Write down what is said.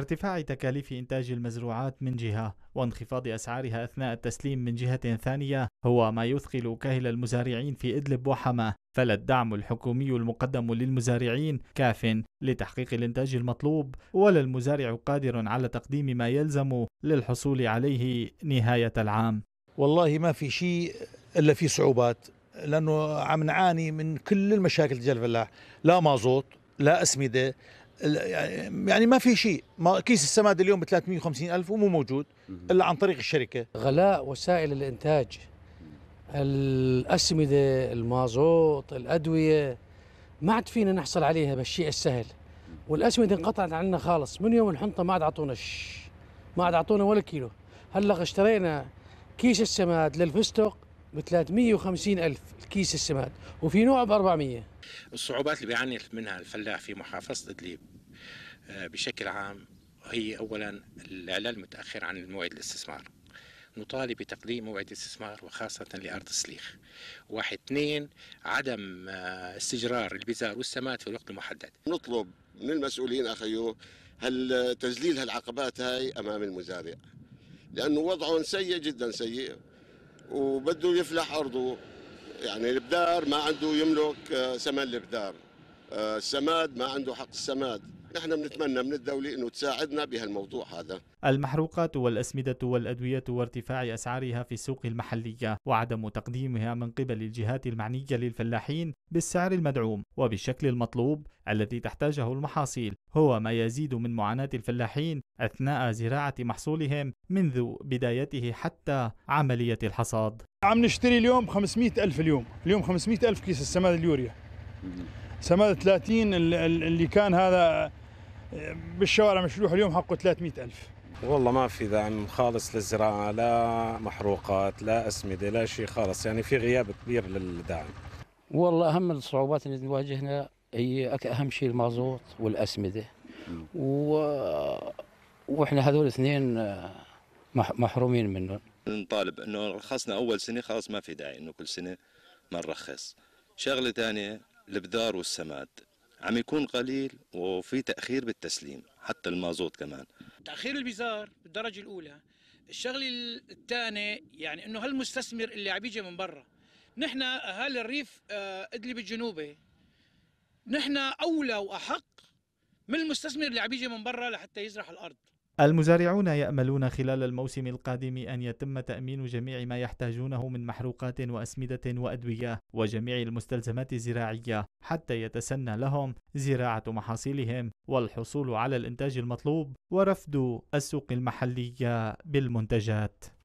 ارتفاع تكاليف إنتاج المزروعات من جهة وانخفاض أسعارها أثناء التسليم من جهة ثانية هو ما يثقل كاهل المزارعين في إدلب وحماة فلا الدعم الحكومي المقدم للمزارعين كاف لتحقيق الإنتاج المطلوب ولا المزارع قادر على تقديم ما يلزم للحصول عليه نهاية العام والله ما في شيء إلا في صعوبات لأنه عم نعاني من كل المشاكل تجاه الفلاح لا مازوت لا أسمدة يعني-, يعني ما في شيء كيس السماد اليوم ب 350 ألف ومو موجود إلا عن طريق الشركة غلاء وسائل الإنتاج الأسمدة المازوت الأدوية ما عاد فينا نحصل عليها بالشيء السهل والأسمدة انقطعت عنا خالص من يوم الحنطة ما عاد اعطونا ما عاد اعطونا ولا كيلو هلا اشترينا كيس السماد للفستق ب 350 ألف الكيس السماد وفي نوع ب 400 الصعوبات اللي بيعاني منها الفلاح في محافظة إدلب آه، بشكل عام هي أولا الإعلان المتأخر عن موعد الاستثمار نطالب بتقديم موعد استثمار وخاصة لأرض السليخ واحد اثنين عدم آه، استجرار البزار والسماد في الوقت المحدد نطلب من المسؤولين أخيو هل تزليل هالعقبات هاي أمام المزارع لأنه وضعهم سيء جدا سيء وبده يفلح أرضه يعني البدار ما عنده يملك ثمن آه، البدار آه، السماد ما عنده حق السماد نحن بنتمنى من الدولة أنه تساعدنا بهالموضوع هذا المحروقات والأسمدة والأدوية وارتفاع أسعارها في السوق المحلية وعدم تقديمها من قبل الجهات المعنية للفلاحين بالسعر المدعوم وبالشكل المطلوب الذي تحتاجه المحاصيل هو ما يزيد من معاناة الفلاحين أثناء زراعة محصولهم منذ بدايته حتى عملية الحصاد عم نشتري اليوم 500 ألف اليوم اليوم 500 ألف كيس السماد اليوريا سماد 30 اللي كان هذا بالشوارع مشلوح اليوم حقه 300 ألف والله ما في دعم خالص للزراعة لا محروقات لا أسمدة لا شيء خالص يعني في غياب كبير للدعم والله أهم الصعوبات اللي نواجهنا هي أهم شيء المازوت والأسمدة و... وإحنا هذول الاثنين آه، محرومين منهم نطالب انه رخصنا اول سنه خلاص ما في داعي انه كل سنه ما نرخص شغله ثانيه البذار والسماد عم يكون قليل وفي تاخير بالتسليم حتى المازوت كمان تاخير البزار بالدرجه الاولى الشغله الثانيه يعني انه هالمستثمر اللي عم يجي من برا نحن اهالي الريف آه، ادلب الجنوبي نحن اولى واحق من المستثمر اللي عم يجي من برا لحتى يزرع الارض المزارعون يأملون خلال الموسم القادم أن يتم تأمين جميع ما يحتاجونه من محروقات وأسمدة وأدوية وجميع المستلزمات الزراعية حتى يتسنى لهم زراعة محاصيلهم والحصول على الإنتاج المطلوب ورفد السوق المحلية بالمنتجات